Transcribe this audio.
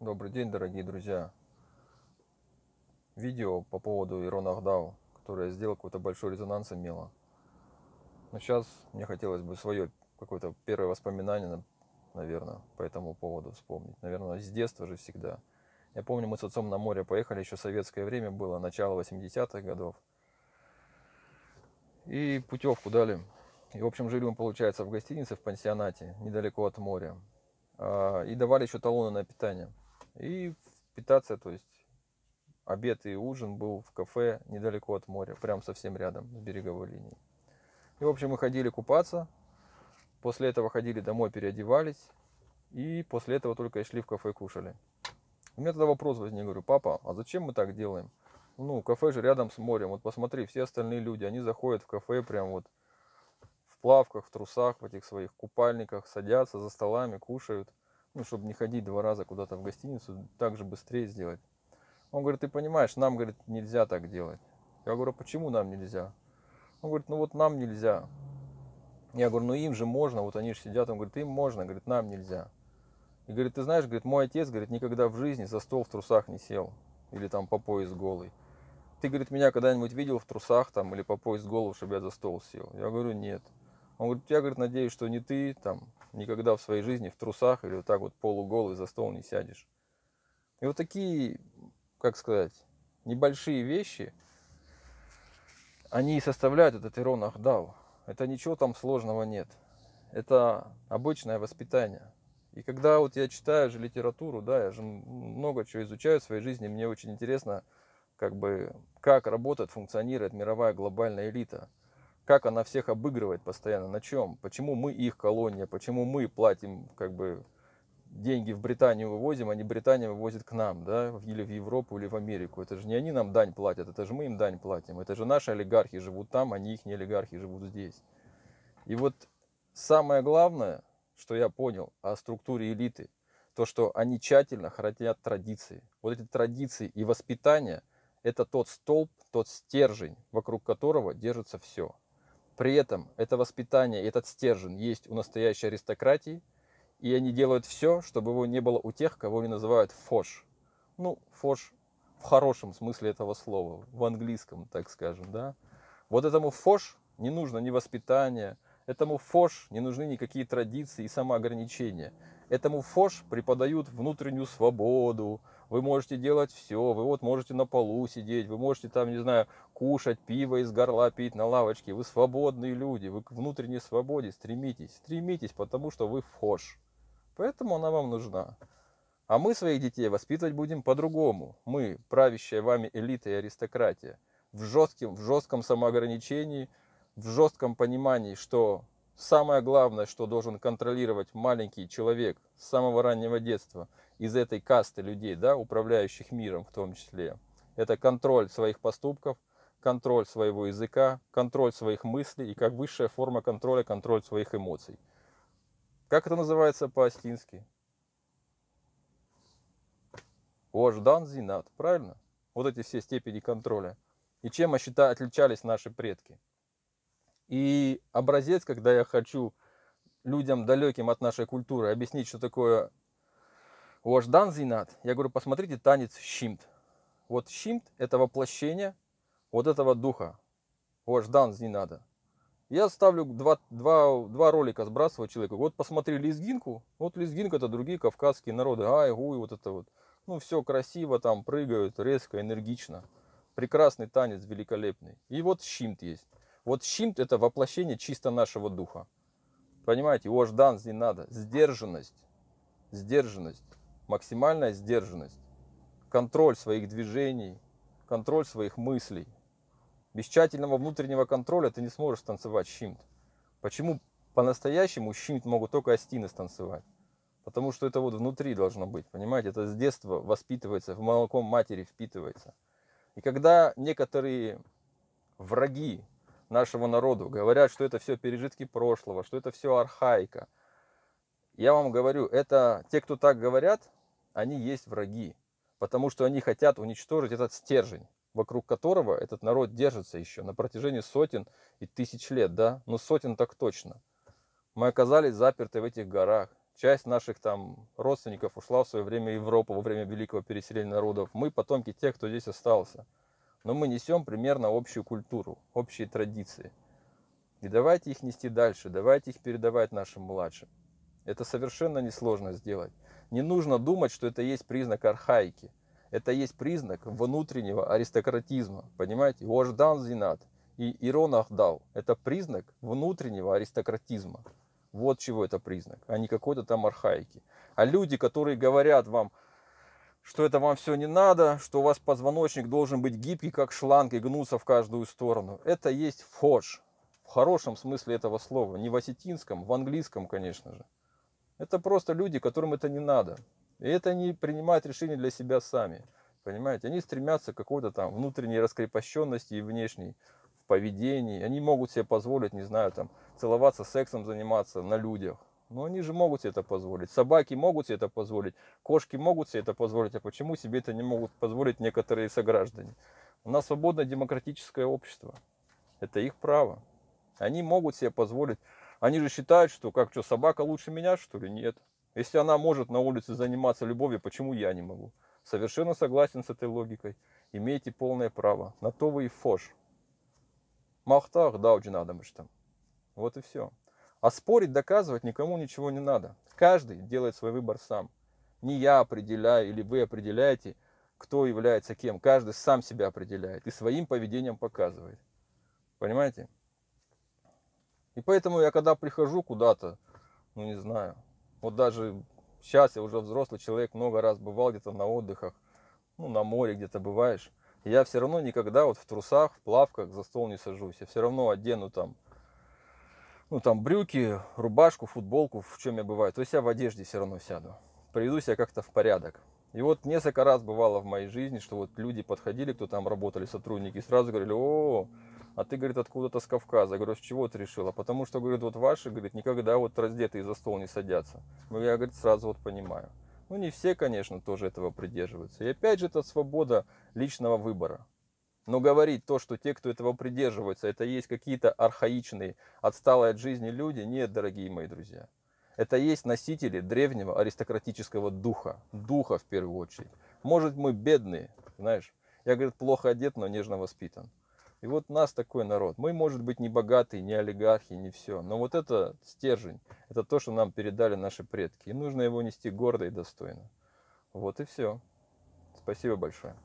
Добрый день, дорогие друзья. Видео по поводу Ирона Агдау, которое я сделал какой-то большой резонанс имело. Но сейчас мне хотелось бы свое какое-то первое воспоминание, наверное, по этому поводу вспомнить. Наверное, с детства же всегда. Я помню, мы с отцом на море поехали, еще советское время было, начало 80-х годов. И путевку дали. И, в общем, жили мы, получается, в гостинице, в пансионате, недалеко от моря. А, и давали еще талоны на питание. И питаться, то есть обед и ужин был в кафе недалеко от моря, прям совсем рядом с береговой линией. И, в общем, мы ходили купаться, после этого ходили домой, переодевались, и после этого только и шли в кафе кушали. У меня тогда вопрос возник, говорю, папа, а зачем мы так делаем? Ну, кафе же рядом с морем, вот посмотри, все остальные люди, они заходят в кафе прям вот в плавках, в трусах, в этих своих купальниках, садятся за столами, кушают – ну, чтобы не ходить два раза куда-то в гостиницу, так же быстрее сделать. Он говорит, ты понимаешь, нам, говорит, нельзя так делать. Я говорю, «А почему нам нельзя? Он говорит, ну вот нам нельзя. Я говорю, ну им же можно, вот они же сидят. Он говорит, им можно, говорит, нам нельзя. И говорит, ты знаешь, говорит, мой отец, говорит, никогда в жизни за стол в трусах не сел. Или там по пояс голый. Ты, говорит, меня когда-нибудь видел в трусах там или по пояс голый, чтобы я за стол сел? Я говорю, нет. Он говорит, я, говорит, надеюсь, что не ты там, никогда в своей жизни в трусах или вот так вот полуголый за стол не сядешь. И вот такие, как сказать, небольшие вещи, они и составляют этот Ирон Ахдау. Это ничего там сложного нет. Это обычное воспитание. И когда вот я читаю же литературу, да, я же много чего изучаю в своей жизни, мне очень интересно, как бы, как работает, функционирует мировая глобальная элита – как она всех обыгрывает постоянно, на чем, почему мы их колония, почему мы платим как бы деньги в Британию вывозим, а не Британия вывозит к нам, да, или в Европу, или в Америку. Это же не они нам дань платят, это же мы им дань платим. Это же наши олигархи живут там, а не их не олигархи живут здесь. И вот самое главное, что я понял о структуре элиты, то, что они тщательно хранят традиции. Вот эти традиции и воспитание – это тот столб, тот стержень, вокруг которого держится все. При этом это воспитание, этот стержень есть у настоящей аристократии, и они делают все, чтобы его не было у тех, кого они называют фош. Ну, фош в хорошем смысле этого слова, в английском, так скажем, да. Вот этому фош не нужно ни воспитание, этому фош не нужны никакие традиции и самоограничения. Этому фош преподают внутреннюю свободу, вы можете делать все, вы вот можете на полу сидеть, вы можете там, не знаю, кушать пиво из горла, пить на лавочке. Вы свободные люди, вы к внутренней свободе стремитесь. Стремитесь, потому что вы вхож. Поэтому она вам нужна. А мы своих детей воспитывать будем по-другому. Мы, правящая вами элита и аристократия, в жестком, в жестком самоограничении, в жестком понимании, что Самое главное, что должен контролировать маленький человек с самого раннего детства из этой касты людей, да, управляющих миром в том числе, это контроль своих поступков, контроль своего языка, контроль своих мыслей и как высшая форма контроля, контроль своих эмоций. Как это называется по астински Ождан зинат, правильно? Вот эти все степени контроля. И чем отличались наши предки? И образец, когда я хочу людям далеким от нашей культуры объяснить, что такое Уаждан Зинат, я говорю, посмотрите танец Щимт. Вот Щимт – это воплощение вот этого духа. Уаждан Зинада. Я ставлю два, два, два ролика, сбрасываю человеку. Вот посмотри лезгинку. Вот лезгинка – это другие кавказские народы. Ай, гуй, вот это вот. Ну, все красиво там, прыгают резко, энергично. Прекрасный танец, великолепный. И вот Щимт есть. Вот щит – это воплощение чисто нашего духа. Понимаете, его жданность не надо. Сдержанность, сдержанность, максимальная сдержанность, контроль своих движений, контроль своих мыслей. Без тщательного внутреннего контроля ты не сможешь танцевать щимт. Почему по-настоящему щимт могут только остины станцевать? Потому что это вот внутри должно быть, понимаете? Это с детства воспитывается, в молоком матери впитывается. И когда некоторые враги нашему народу. Говорят, что это все пережитки прошлого, что это все архаика. Я вам говорю, это те, кто так говорят, они есть враги, потому что они хотят уничтожить этот стержень, вокруг которого этот народ держится еще на протяжении сотен и тысяч лет, да? Но ну, сотен так точно. Мы оказались заперты в этих горах. Часть наших там родственников ушла в свое время в Европу во время великого переселения народов. Мы потомки тех, кто здесь остался но мы несем примерно общую культуру, общие традиции. И давайте их нести дальше, давайте их передавать нашим младшим. Это совершенно несложно сделать. Не нужно думать, что это есть признак архаики. Это есть признак внутреннего аристократизма. Понимаете? Ождан Зинат и иронах дал. Это признак внутреннего аристократизма. Вот чего это признак, а не какой-то там архаики. А люди, которые говорят вам, что это вам все не надо, что у вас позвоночник должен быть гибкий, как шланг, и гнуться в каждую сторону. Это есть фош. В хорошем смысле этого слова. Не в осетинском, в английском, конечно же. Это просто люди, которым это не надо. И это они принимают решения для себя сами. Понимаете? Они стремятся к какой-то там внутренней раскрепощенности и внешней в поведении. Они могут себе позволить, не знаю, там, целоваться, сексом заниматься на людях но ну, они же могут себе это позволить. Собаки могут себе это позволить. Кошки могут себе это позволить. А почему себе это не могут позволить некоторые сограждане? У нас свободное демократическое общество. Это их право. Они могут себе позволить. Они же считают, что как что, собака лучше меня, что ли? Нет. Если она может на улице заниматься любовью, почему я не могу? Совершенно согласен с этой логикой. Имеете полное право. На то вы и фош. Махтах дауджи надо там. Вот и все. А спорить, доказывать никому ничего не надо. Каждый делает свой выбор сам. Не я определяю или вы определяете, кто является кем. Каждый сам себя определяет и своим поведением показывает. Понимаете? И поэтому я когда прихожу куда-то, ну не знаю, вот даже сейчас я уже взрослый человек, много раз бывал где-то на отдыхах, ну на море где-то бываешь, я все равно никогда вот в трусах, в плавках за стол не сажусь. Я все равно одену там ну, там, брюки, рубашку, футболку, в чем я бываю. То есть я в одежде все равно сяду. Приведу себя как-то в порядок. И вот несколько раз бывало в моей жизни, что вот люди подходили, кто там работали, сотрудники, и сразу говорили, о, а ты, говорит, откуда-то с Кавказа. Я говорю, «А с чего ты решила? Потому что, говорит, вот ваши, говорит, никогда вот раздетые за стол не садятся. Ну, я, говорит, сразу вот понимаю. Ну, не все, конечно, тоже этого придерживаются. И опять же, это свобода личного выбора. Но говорить то, что те, кто этого придерживаются, это есть какие-то архаичные, отсталые от жизни люди, нет, дорогие мои друзья. Это есть носители древнего аристократического духа. Духа в первую очередь. Может мы бедные, знаешь. Я, говорит, плохо одет, но нежно воспитан. И вот нас такой народ. Мы, может быть, не богатые, не олигархи, не все. Но вот это стержень, это то, что нам передали наши предки. И нужно его нести гордо и достойно. Вот и все. Спасибо большое.